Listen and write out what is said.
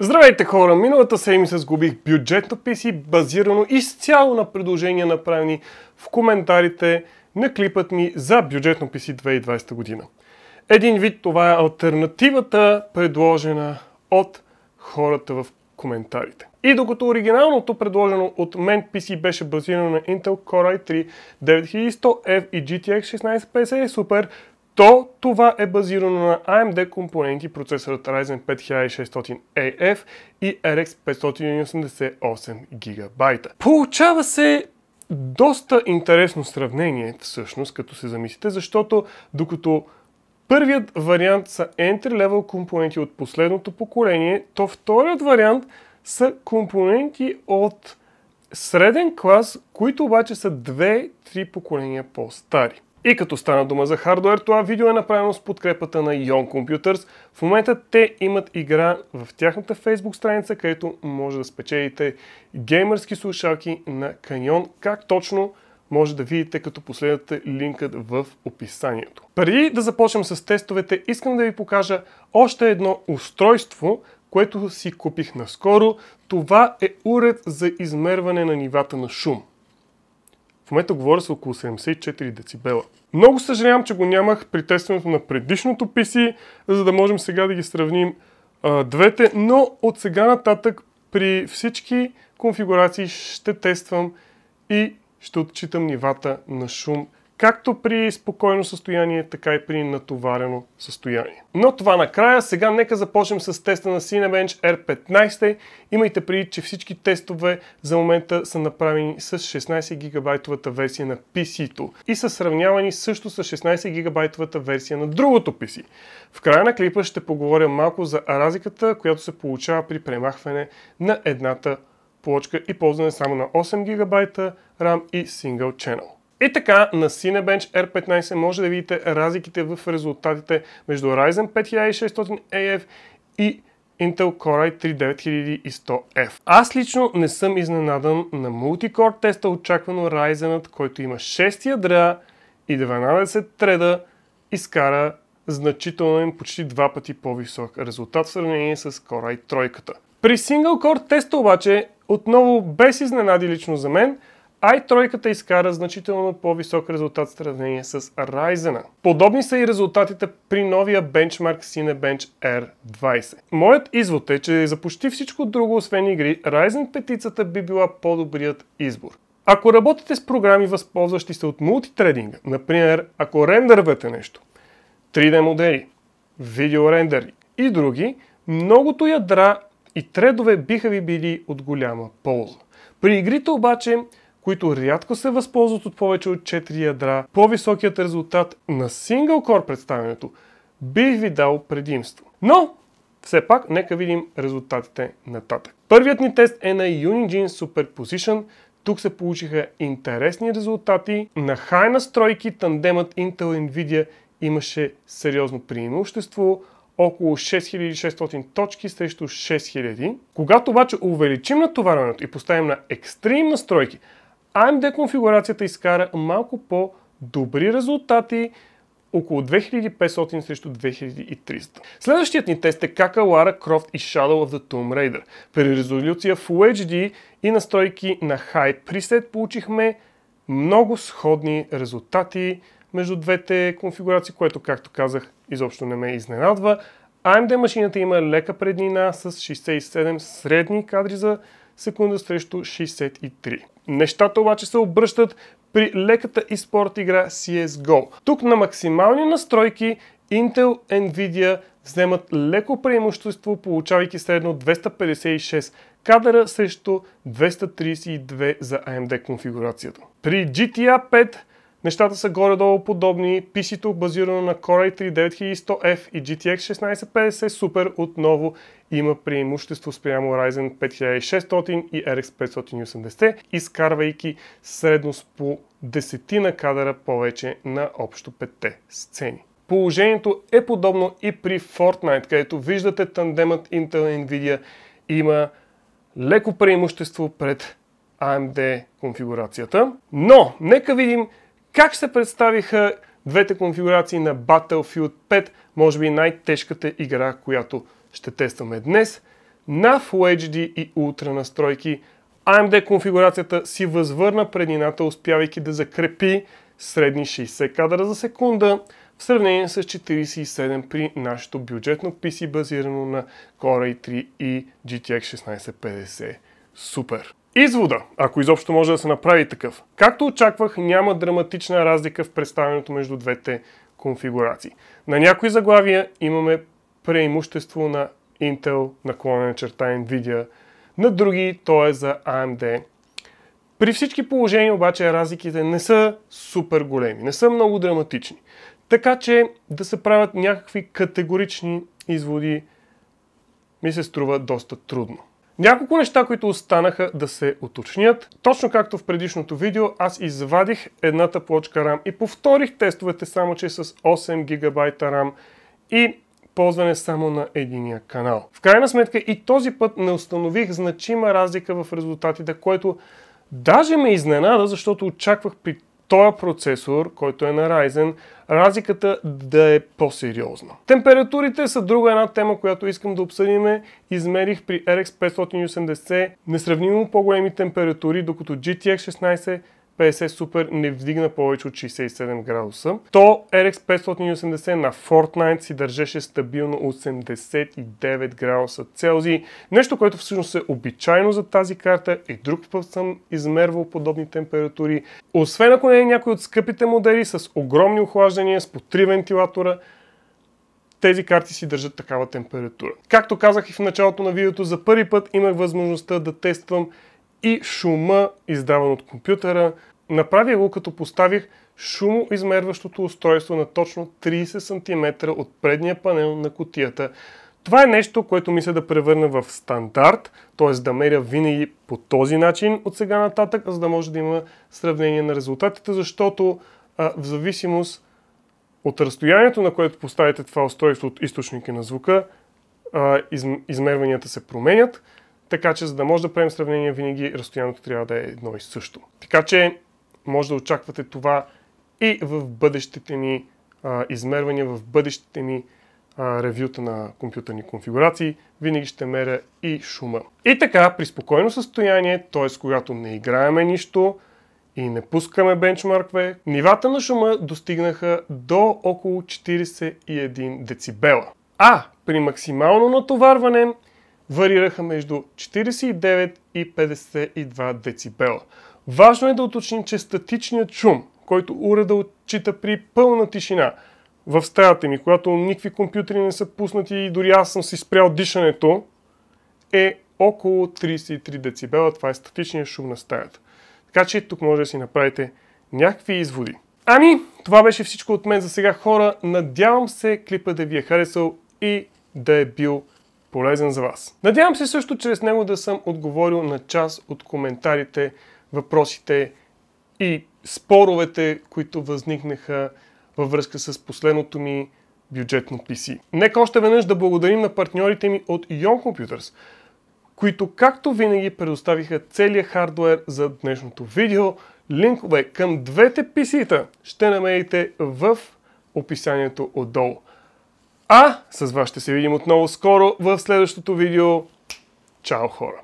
Здравейте хора! Миналата седмица сгубих бюджетно PC, базирано изцяло на предложения направени в коментарите на клипът ми за бюджетно PC 2020 година. Един вид това е альтернативата, предложена от хората в коментарите. И докато оригиналното предложено от мен PC беше базирано на Intel Core i3 9100F и GTX 1650 Super, то това е базирано на AMD компоненти процесорът Ryzen 5600 AF и RX 588 GB. Получава се доста интересно сравнение всъщност, като се замислите, защото докато първият вариант са entry-level компоненти от последното поколение, то вторият вариант са компоненти от среден клас, които обаче са 2-3 поколения по-стари. И като стана дума за хардуер, това видео е направено с подкрепата на Yon Computers. В момента те имат игра в тяхната Facebook страница, където може да спечелите геймърски слушалки на Canyon. Как точно може да видите като последвате линкът в описанието. Преди да започнем с тестовете, искам да ви покажа още едно устройство, което си купих наскоро. Това е уред за измерване на нивата на шум. В момента говоря с около 74 децибела. Много съжалявам, че го нямах при тестването на предишното PC, за да можем сега да ги сравним а, двете, но от сега нататък при всички конфигурации ще тествам и ще отчитам нивата на шум както при спокойно състояние, така и при натоварено състояние. Но това накрая, сега нека започнем с теста на Cinebench R15. Имайте преди, че всички тестове за момента са направени с 16 гигабайтовата версия на PC-то и са сравнявани също с 16 гигабайтовата версия на другото PC. В края на клипа ще поговоря малко за разликата, която се получава при премахване на едната плочка и ползване само на 8 гигабайта RAM и Single Channel. И така на Cinebench R15 може да видите разликите в резултатите между Ryzen 5600 AF и Intel Core i3-9100F. Аз лично не съм изненадан на мултикор теста очаквано Ryzen, който има 6 ядра и 12 треда, изкара значително им почти два пъти по-висок резултат в сравнение с Core i3. При Single Core теста обаче, отново без изненади лично за мен, i3 ката изкара значително по-висок резултат в сравнение с Ryzen. Подобни са и резултатите при новия бенчмарк Cinebench R20. Моят извод е, че за почти всичко друго, освен игри, Ryzen 5 би била по-добрият избор. Ако работите с програми, възползващи се от мултитрединга, например, ако рендървате нещо, 3D модели, видеорендери и други, многото ядра и тредове биха ви били от голяма полза. При игрите обаче които рядко се възползват от повече от 4 ядра, по-високият резултат на сингъл кор представянето бих ви дал предимство. Но, все пак, нека видим резултатите нататък. Първият ни тест е на Unigine Superposition. Тук се получиха интересни резултати. На хай настройки тандемът Intel Nvidia имаше сериозно преимущество около 6600 точки срещу 6000. Когато обаче увеличим натоварването и поставим на екстрим настройки, AMD конфигурацията изкара малко по-добри резултати, около 2500 срещу 2300. Следващият ни тест е кака Lara Croft и Shadow of the Tomb Raider. При резолюция Full HD и настройки на High Preset получихме много сходни резултати между двете конфигурации, което, както казах, изобщо не ме изненадва. AMD машината има лека преднина с 67 средни кадри за секунда срещу 63. Нещата обаче се обръщат при леката и спорт игра CSGO. Тук на максимални настройки Intel, Nvidia вземат леко преимущество, получавайки средно 256 кадъра срещу 232 за AMD конфигурацията. При GTA 5 нещата са горе-долу подобни. PC-то базирано на Core i3 9100F и GTX 1650 Super отново има преимущество спрямо Ryzen 5600 и RX 580, изкарвайки средно с по десетина кадъра повече на общо петте сцени. Положението е подобно и при Fortnite, където виждате тандемът Intel Nvidia има леко преимущество пред AMD конфигурацията. Но, нека видим как се представиха двете конфигурации на Battlefield 5, може би най-тежката игра, която ще тестваме днес. На Full HD и Ultra настройки AMD конфигурацията си възвърна предината, успявайки да закрепи средни 60 кадра за секунда в сравнение с 47 при нашето бюджетно PC базирано на Core i3 и GTX 1650. Супер! Извода, ако изобщо може да се направи такъв, както очаквах, няма драматична разлика в представянето между двете конфигурации. На някои заглавия имаме преимущество на Intel наклонен черта Nvidia, на други то е за AMD. При всички положения обаче разликите не са супер големи, не са много драматични. Така че да се правят някакви категорични изводи ми се струва доста трудно. Няколко неща, които останаха да се уточнят. Точно както в предишното видео, аз извадих едната плочка RAM и повторих тестовете само, че с 8 ГБ RAM и ползване само на единия канал. В крайна сметка и този път не установих значима разлика в резултатите, което даже ме изненада, защото очаквах при този процесор, който е на Ryzen, разликата да е по-сериозна. Температурите са друга една тема, която искам да обсъдим. Измерих при RX 580 несравнимо по-големи температури, докато GTX 16 50 Super не вдигна повече от 67 градуса, то RX 580 на Fortnite си държеше стабилно 89 градуса Целзи. Нещо, което всъщност е обичайно за тази карта и друг път съм измервал подобни температури. Освен ако не е някой от скъпите модели с огромни охлаждания, с по 3 вентилатора, тези карти си държат такава температура. Както казах и в началото на видеото, за първи път имах възможността да тествам и шума, издаван от компютъра. Направя го като поставих шумоизмерващото устройство на точно 30 см от предния панел на котията. Това е нещо, което мисля да превърна в стандарт, т.е. да меря винаги по този начин от сега нататък, за да може да има сравнение на резултатите, защото а, в зависимост от разстоянието, на което поставите това устройство от източники на звука, а, измерванията се променят. Така че, за да може да правим сравнение, винаги разстоянието трябва да е едно и също. Така че, може да очаквате това и в бъдещите ни а, измервания, в бъдещите ни а, ревюта на компютърни конфигурации, винаги ще меря и шума. И така, при спокойно състояние, т.е. когато не играеме нищо и не пускаме бенчмаркве, нивата на шума достигнаха до около 41 децибела. А при максимално натоварване варираха между 49 и 52 децибела. Важно е да уточним, че статичният шум, който уреда отчита при пълна тишина в стаята ми, когато никакви компютри не са пуснати и дори аз съм си спрял дишането, е около 33 децибела. Това е статичният шум на стаята. Така че тук може да си направите някакви изводи. Ами, това беше всичко от мен за сега, хора. Надявам се клипа да ви е харесал и да е бил полезен за вас. Надявам се също чрез него да съм отговорил на част от коментарите, въпросите и споровете, които възникнаха във връзка с последното ми бюджетно PC. Нека още веднъж да благодарим на партньорите ми от Ion Computers, които както винаги предоставиха целият хардвер за днешното видео. Линкове към двете PC-та ще намерите в описанието отдолу. А с вас ще се видим отново скоро в следващото видео. Чао хора!